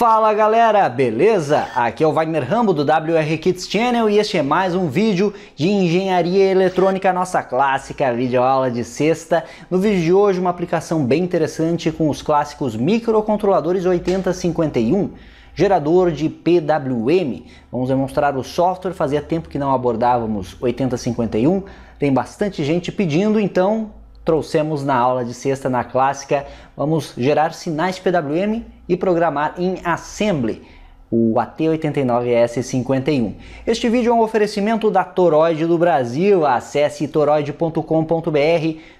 Fala galera, beleza? Aqui é o Wagner Rambo do WR Kids Channel e este é mais um vídeo de engenharia eletrônica, nossa clássica videoaula de sexta. No vídeo de hoje, uma aplicação bem interessante com os clássicos microcontroladores 8051 gerador de PWM. Vamos demonstrar o software, fazia tempo que não abordávamos 8051, tem bastante gente pedindo, então trouxemos na aula de sexta na clássica, vamos gerar sinais PWM e programar em assembly o AT89S51. Este vídeo é um oferecimento da Toroide do Brasil. Acesse toroide.com.br,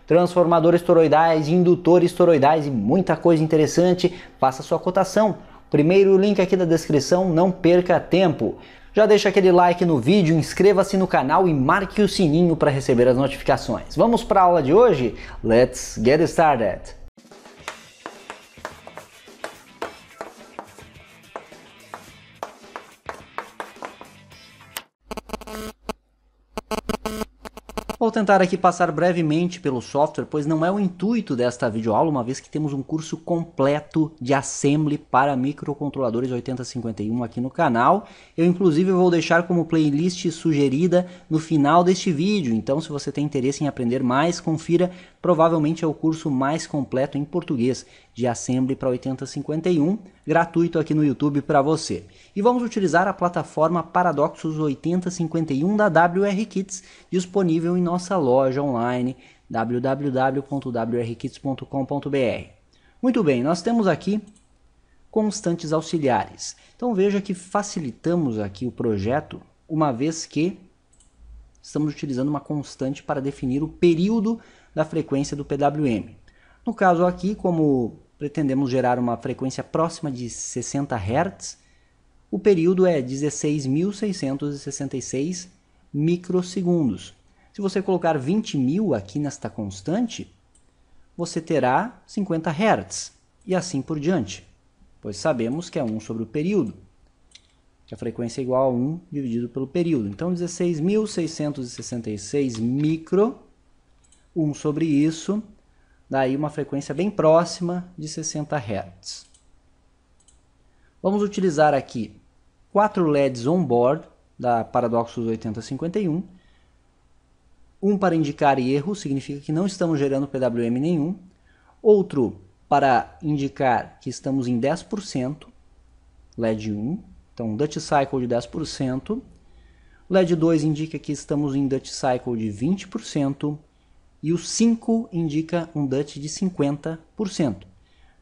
transformadores toroidais, indutores toroidais e muita coisa interessante. Faça sua cotação. Primeiro link aqui da descrição, não perca tempo. Já deixa aquele like no vídeo, inscreva-se no canal e marque o sininho para receber as notificações. Vamos para a aula de hoje? Let's get started! Vou tentar aqui passar brevemente pelo software, pois não é o intuito desta videoaula, uma vez que temos um curso completo de Assembly para microcontroladores 8051 aqui no canal. Eu inclusive vou deixar como playlist sugerida no final deste vídeo, então se você tem interesse em aprender mais, confira Provavelmente é o curso mais completo em português de Assembly para 8051, gratuito aqui no YouTube para você. E vamos utilizar a plataforma Paradoxos 8051 da WR Kits, disponível em nossa loja online www.wrkits.com.br. Muito bem, nós temos aqui constantes auxiliares. Então veja que facilitamos aqui o projeto, uma vez que estamos utilizando uma constante para definir o período da frequência do PWM. No caso aqui, como pretendemos gerar uma frequência próxima de 60 Hz, o período é 16.666 microsegundos. Se você colocar 20.000 aqui nesta constante, você terá 50 Hz e assim por diante, pois sabemos que é 1 sobre o período, que a frequência é igual a 1 dividido pelo período. Então, 16.666 micro 1 sobre isso, daí uma frequência bem próxima de 60 Hz. Vamos utilizar aqui quatro LEDs on-board da Paradoxus 8051. Um para indicar erro, significa que não estamos gerando PWM nenhum. Outro para indicar que estamos em 10%, LED 1, então Dutch Cycle de 10%. LED 2 indica que estamos em Dutch Cycle de 20% e o 5 indica um Dutch de 50%.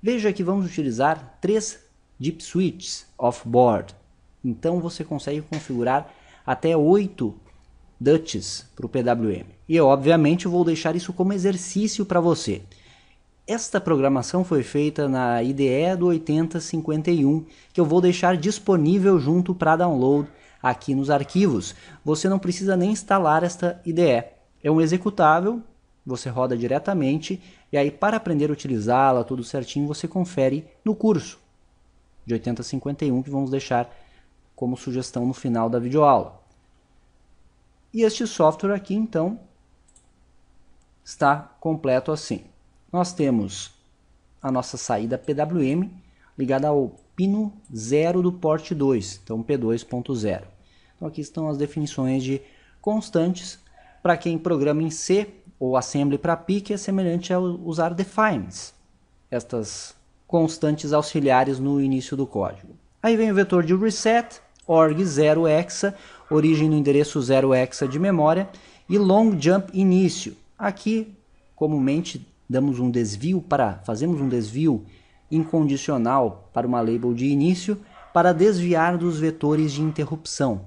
Veja que vamos utilizar três deep switches off-board, então você consegue configurar até 8 Dutches para o PWM. E eu, obviamente, vou deixar isso como exercício para você. Esta programação foi feita na IDE do 8051, que eu vou deixar disponível junto para download aqui nos arquivos. Você não precisa nem instalar esta IDE. É um executável você roda diretamente e aí para aprender a utilizá-la tudo certinho, você confere no curso de 80 a 51 que vamos deixar como sugestão no final da videoaula. E este software aqui então está completo assim. Nós temos a nossa saída PWM ligada ao pino 0 do porte 2, então P2.0. Então aqui estão as definições de constantes para quem programa em C ou assembly para PIC é semelhante a usar defines, estas constantes auxiliares no início do código. Aí vem o vetor de reset, org 0hexa, origem no endereço 0hexa de memória, e long jump início. Aqui, comumente, damos um desvio para, fazemos um desvio incondicional para uma label de início para desviar dos vetores de interrupção.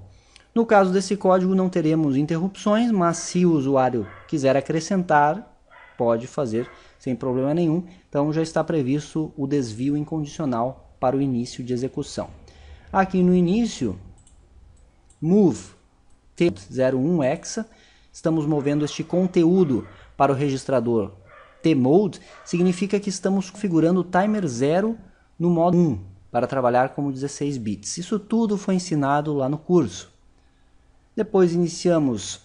No caso desse código não teremos interrupções, mas se o usuário quiser acrescentar, pode fazer sem problema nenhum. Então já está previsto o desvio incondicional para o início de execução. Aqui no início, move T01 hexa, estamos movendo este conteúdo para o registrador T-mode, significa que estamos configurando o timer 0 no modo 1 para trabalhar como 16 bits. Isso tudo foi ensinado lá no curso. Depois iniciamos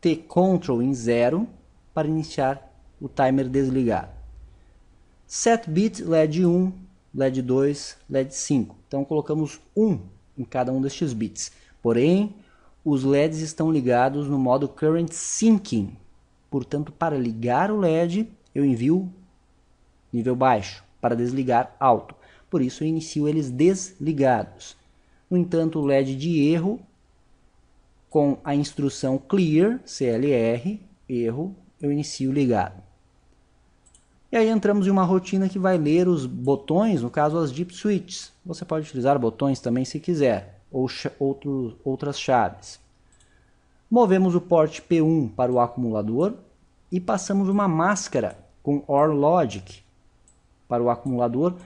T control em 0 para iniciar o timer desligado. Set bit LED 1, LED 2, LED 5. Então colocamos 1 em cada um destes bits. Porém, os LEDs estão ligados no modo Current Syncing. Portanto, para ligar o LED, eu envio nível baixo, para desligar alto. Por isso, eu inicio eles desligados. No entanto, o LED de erro com a instrução clear, CLR, erro, eu inicio ligado. E aí entramos em uma rotina que vai ler os botões, no caso as deep switches. Você pode utilizar botões também se quiser, ou ch outro, outras chaves. Movemos o porte P1 para o acumulador e passamos uma máscara com OR Logic para o acumulador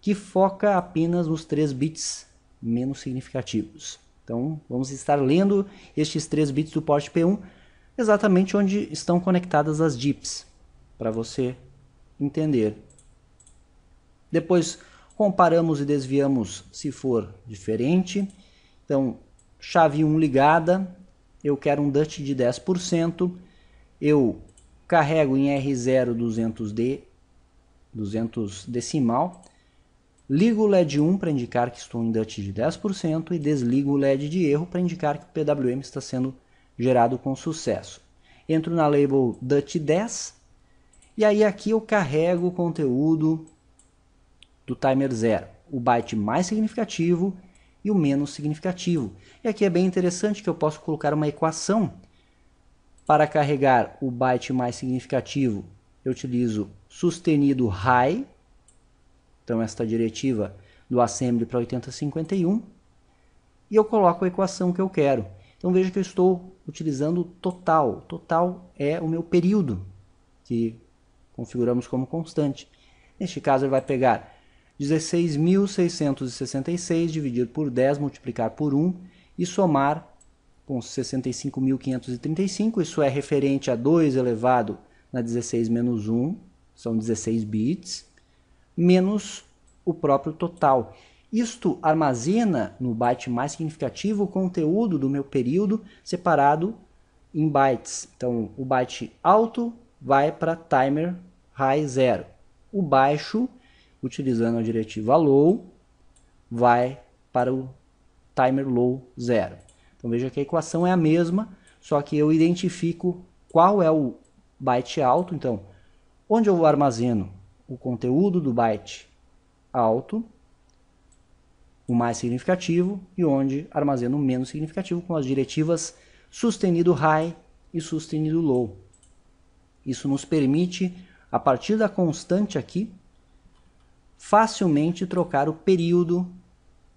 que foca apenas nos 3 bits menos significativos. Então, vamos estar lendo estes três bits do porte P1 exatamente onde estão conectadas as DIPs, para você entender. Depois, comparamos e desviamos se for diferente. Então, chave 1 ligada, eu quero um DUT de 10%, eu carrego em R0 200D, 200 decimal, Ligo o LED 1 para indicar que estou em DUT de 10% e desligo o LED de erro para indicar que o PWM está sendo gerado com sucesso. Entro na label DUT 10 e aí aqui eu carrego o conteúdo do timer 0, o byte mais significativo e o menos significativo. E aqui é bem interessante que eu posso colocar uma equação para carregar o byte mais significativo. Eu utilizo sustenido high então, esta diretiva do assembly para 8051 e eu coloco a equação que eu quero. Então, veja que eu estou utilizando o total. Total é o meu período, que configuramos como constante. Neste caso, ele vai pegar 16.666 dividido por 10, multiplicar por 1 e somar com 65.535. Isso é referente a 2 elevado na 16 menos 1, são 16 bits menos o próprio total. Isto armazena no byte mais significativo o conteúdo do meu período separado em bytes. Então, o byte alto vai para timer high 0. O baixo, utilizando a diretiva low, vai para o timer low 0. Então, veja que a equação é a mesma, só que eu identifico qual é o byte alto. Então, onde eu armazeno o conteúdo do byte alto, o mais significativo, e onde armazena o menos significativo com as diretivas sustenido high e sustenido low. Isso nos permite, a partir da constante aqui, facilmente trocar o período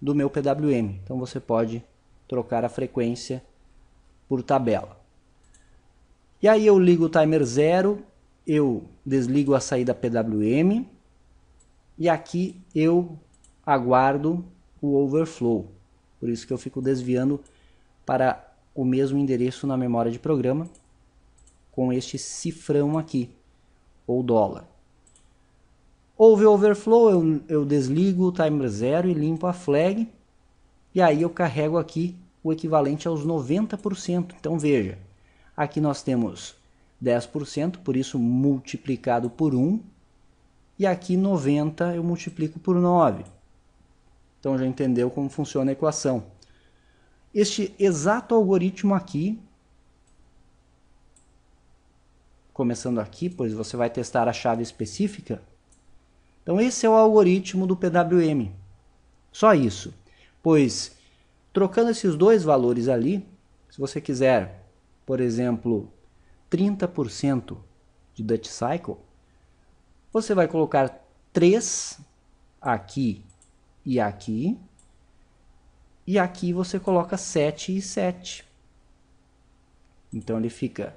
do meu PWM. Então você pode trocar a frequência por tabela. E aí eu ligo o timer zero eu desligo a saída PWM e aqui eu aguardo o overflow. Por isso que eu fico desviando para o mesmo endereço na memória de programa com este cifrão aqui, ou dólar. Houve overflow, eu, eu desligo o timer zero e limpo a flag. E aí eu carrego aqui o equivalente aos 90%. Então veja, aqui nós temos 10%, por isso multiplicado por 1. E aqui 90 eu multiplico por 9. Então já entendeu como funciona a equação. Este exato algoritmo aqui, começando aqui, pois você vai testar a chave específica. Então esse é o algoritmo do PWM. Só isso. Pois trocando esses dois valores ali, se você quiser, por exemplo, 30% de Dutch Cycle, você vai colocar 3 aqui e aqui, e aqui você coloca 7 e 7. Então ele fica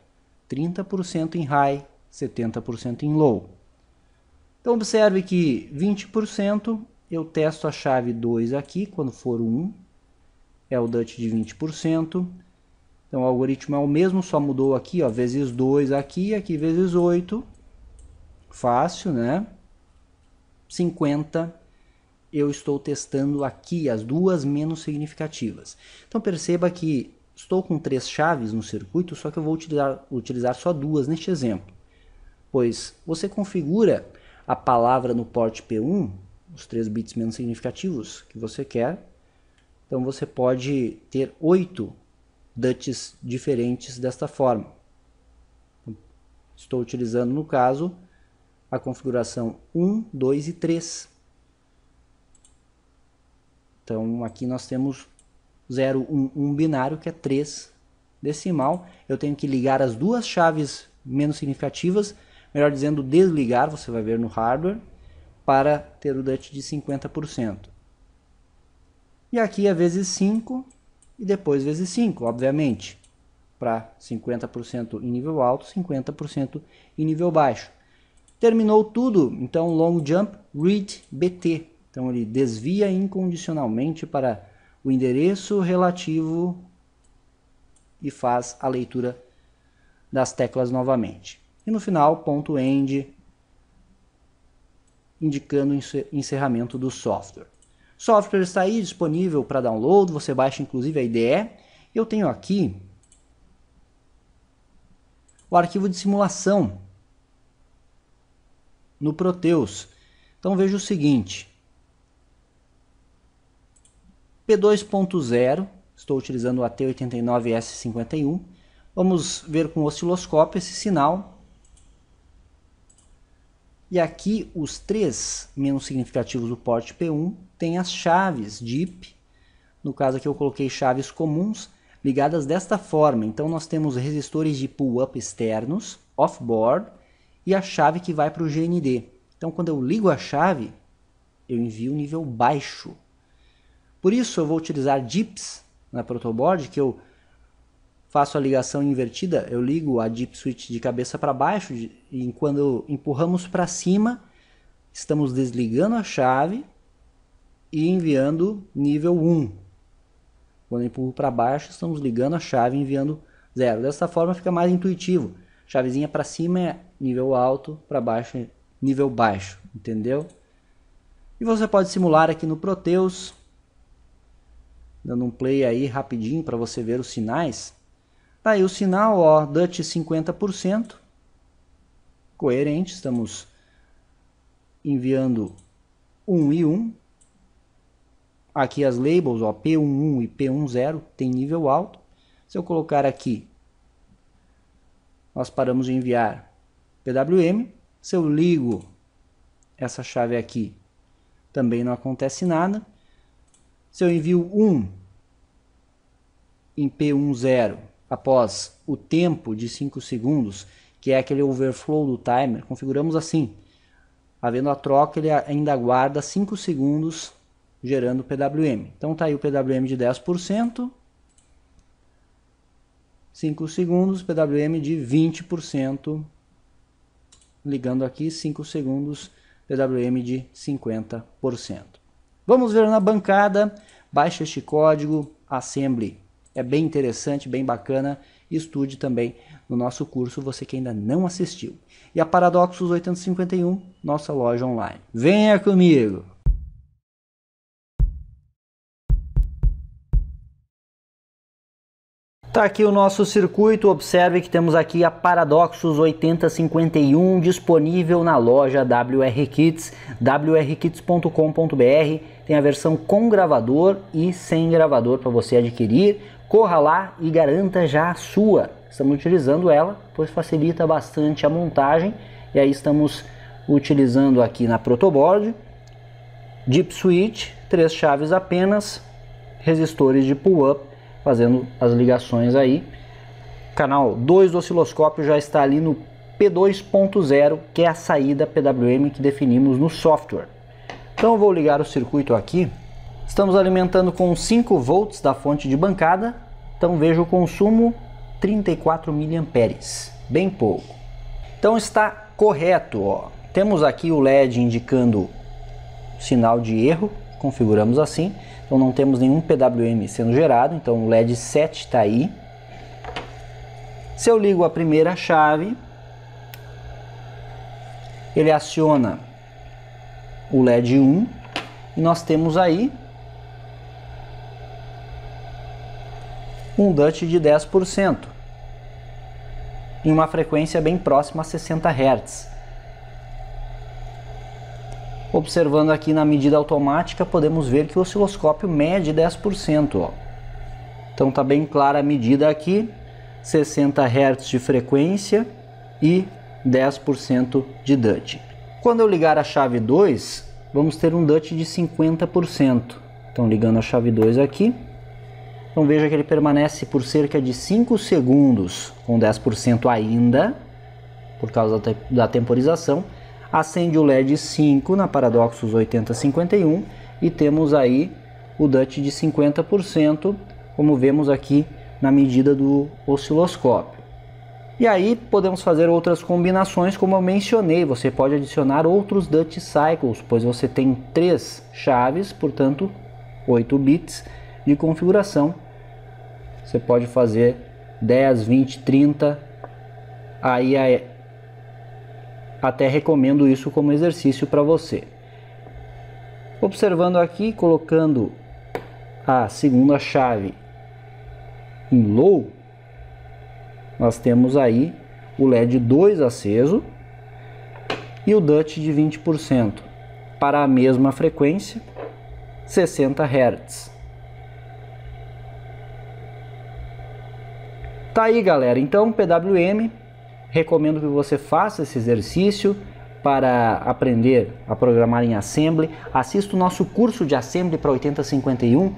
30% em high, 70% em low. Então observe que 20% eu testo a chave 2 aqui, quando for 1, é o Dutch de 20%. Então o algoritmo é o mesmo, só mudou aqui, ó, vezes 2 aqui, aqui vezes 8. Fácil, né? 50 eu estou testando aqui as duas menos significativas. Então perceba que estou com três chaves no circuito, só que eu vou utilizar, utilizar só duas neste exemplo. Pois você configura a palavra no porte P1, os três bits menos significativos que você quer. Então você pode ter oito DUTs diferentes desta forma. Estou utilizando, no caso, a configuração 1, 2 e 3. Então, aqui nós temos 0, 1, 1 binário, que é 3 decimal. Eu tenho que ligar as duas chaves menos significativas, melhor dizendo, desligar, você vai ver no hardware, para ter o DUT de 50%. E aqui a vezes 5, e depois vezes 5, obviamente, para 50% em nível alto, 50% em nível baixo. Terminou tudo, então long jump read BT. Então ele desvia incondicionalmente para o endereço relativo e faz a leitura das teclas novamente. E no final, ponto end, indicando o encerramento do software software está aí disponível para download, você baixa inclusive a IDE. Eu tenho aqui o arquivo de simulação no Proteus. Então veja o seguinte, P2.0, estou utilizando o AT89S51, vamos ver com o osciloscópio esse sinal e aqui os três menos significativos do porte P1 têm as chaves DIP, No caso aqui eu coloquei chaves comuns ligadas desta forma. Então nós temos resistores de pull-up externos, off-board, e a chave que vai para o GND. Então quando eu ligo a chave, eu envio um nível baixo. Por isso eu vou utilizar DIPs na protoboard, que eu faço a ligação invertida, eu ligo a dip switch de cabeça para baixo e quando empurramos para cima, estamos desligando a chave e enviando nível 1. Quando empurro para baixo, estamos ligando a chave e enviando 0. Dessa forma fica mais intuitivo. Chavezinha para cima é nível alto, para baixo é nível baixo, entendeu? E você pode simular aqui no Proteus, dando um play aí rapidinho para você ver os sinais. Tá aí o sinal, ó, Dutch 50%. Coerente, estamos enviando 1 e 1. Aqui as labels, ó, P11 e P10, tem nível alto. Se eu colocar aqui, nós paramos de enviar PWM. Se eu ligo essa chave aqui, também não acontece nada. Se eu envio 1 em P10, após o tempo de 5 segundos, que é aquele overflow do timer, configuramos assim. Havendo a troca, ele ainda aguarda 5 segundos gerando o PWM. Então está aí o PWM de 10%, 5 segundos, PWM de 20%, ligando aqui 5 segundos, PWM de 50%. Vamos ver na bancada, baixa este código, assembly é bem interessante, bem bacana. Estude também no nosso curso, você que ainda não assistiu. E a Paradoxos 851, nossa loja online. Venha comigo! Está aqui o nosso circuito, observe que temos aqui a Paradoxus 8051 disponível na loja WR Kits, wrkits.com.br. Tem a versão com gravador e sem gravador para você adquirir corra lá e garanta já a sua. Estamos utilizando ela, pois facilita bastante a montagem. E aí estamos utilizando aqui na protoboard, deep switch, três chaves apenas, resistores de pull-up, fazendo as ligações aí. Canal 2 do osciloscópio já está ali no P2.0, que é a saída PWM que definimos no software. Então vou ligar o circuito aqui Estamos alimentando com 5 volts da fonte de bancada, então veja o consumo 34 miliamperes, bem pouco. Então está correto, ó. Temos aqui o LED indicando sinal de erro, configuramos assim. Então não temos nenhum PWM sendo gerado, então o LED 7 está aí. Se eu ligo a primeira chave, ele aciona o LED 1 e nós temos aí um Dutch de 10%, em uma frequência bem próxima a 60 Hz. Observando aqui na medida automática, podemos ver que o osciloscópio mede 10%. Ó. Então está bem clara a medida aqui, 60 Hz de frequência e 10% de DUT. Quando eu ligar a chave 2, vamos ter um DUT de 50%. Então ligando a chave 2 aqui, então veja que ele permanece por cerca de 5 segundos com 10% ainda, por causa da, temporização. Acende o LED 5 na Paradoxus 8051 e temos aí o DUT de 50%, como vemos aqui na medida do osciloscópio. E aí podemos fazer outras combinações, como eu mencionei, você pode adicionar outros Dutch Cycles, pois você tem três chaves, portanto 8 bits de configuração você pode fazer 10, 20, 30. Aí até recomendo isso como exercício para você. Observando aqui, colocando a segunda chave em low, nós temos aí o LED 2 aceso e o Dutch de 20% para a mesma frequência, 60 Hz. Tá aí, galera. Então, PWM, recomendo que você faça esse exercício para aprender a programar em Assembly. Assista o nosso curso de Assembly para 8051.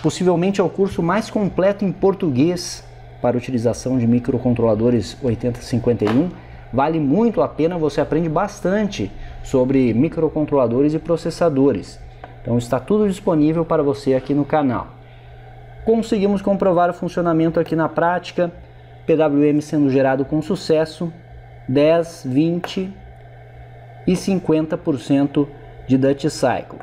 Possivelmente é o curso mais completo em português para utilização de microcontroladores 8051. Vale muito a pena, você aprende bastante sobre microcontroladores e processadores. Então está tudo disponível para você aqui no canal conseguimos comprovar o funcionamento aqui na prática, PWM sendo gerado com sucesso, 10, 20 e 50% de Dutch Cycle.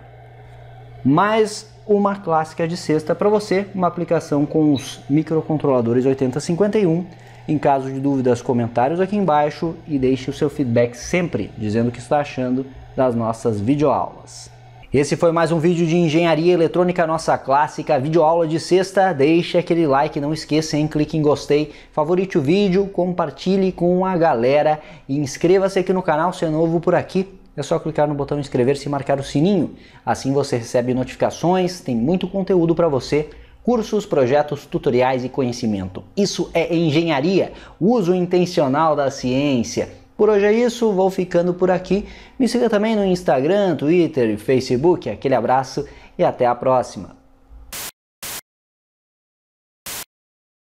Mais uma clássica de sexta para você, uma aplicação com os microcontroladores 8051. Em caso de dúvidas, comentários aqui embaixo e deixe o seu feedback sempre, dizendo o que está achando das nossas videoaulas. Esse foi mais um vídeo de Engenharia Eletrônica, nossa clássica videoaula de sexta. Deixe aquele like, não esqueça, hein? clique em gostei, favorite o vídeo, compartilhe com a galera e inscreva-se aqui no canal se é novo por aqui. É só clicar no botão inscrever-se e marcar o sininho. Assim você recebe notificações, tem muito conteúdo para você cursos, projetos, tutoriais e conhecimento. Isso é engenharia, uso intencional da ciência. Por hoje é isso, vou ficando por aqui. Me siga também no Instagram, Twitter e Facebook. Aquele abraço e até a próxima.